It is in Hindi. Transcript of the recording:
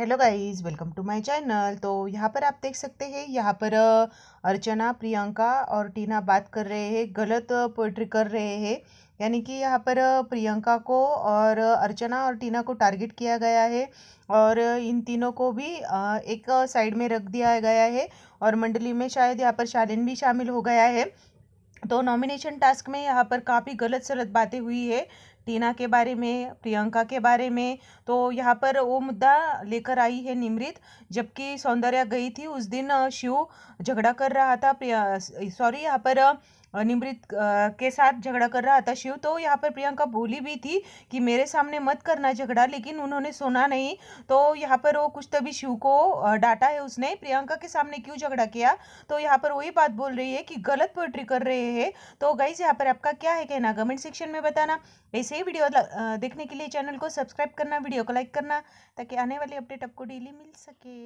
hello guys welcome to my channel तो यहाँ पर आप देख सकते हैं यहाँ पर अर्चना प्रियंका और टीना बात कर रहे हैं गलत पोइट्री कर रहे हैं यानी कि यहाँ पर प्रियंका को और अर्चना और टीना को टारगेट किया गया है और इन तीनों को भी एक साइड में रख दिया गया है और मंडली में शायद यहाँ पर शालिन भी शामिल हो गया है तो नॉमिनेशन टास्क में यहाँ पर काफ़ी गलत सलत बातें हुई है टीना के बारे में प्रियंका के बारे में तो यहाँ पर वो मुद्दा लेकर आई है निमृत जबकि सौंदर्या गई थी उस दिन शिव झगड़ा कर रहा था सॉरी यहाँ पर निमृत के साथ झगड़ा कर रहा था शिव तो यहाँ पर प्रियंका बोली भी थी कि मेरे सामने मत करना झगड़ा लेकिन उन्होंने सुना नहीं तो यहाँ पर वो कुछ तभी शिव को डांटा है उसने प्रियंका के सामने क्यों झगड़ा किया तो यहाँ पर वही बात बोल रही है कि गलत पोइट्री कर रहे हैं तो गाइज यहाँ पर आपका क्या है कहना कमेंट सेक्शन में बताना ऐसे ऐसे ही वीडियो मतलब, देखने के लिए चैनल को सब्सक्राइब करना वीडियो को लाइक करना ताकि आने वाली अपडेट आपको डेली मिल सके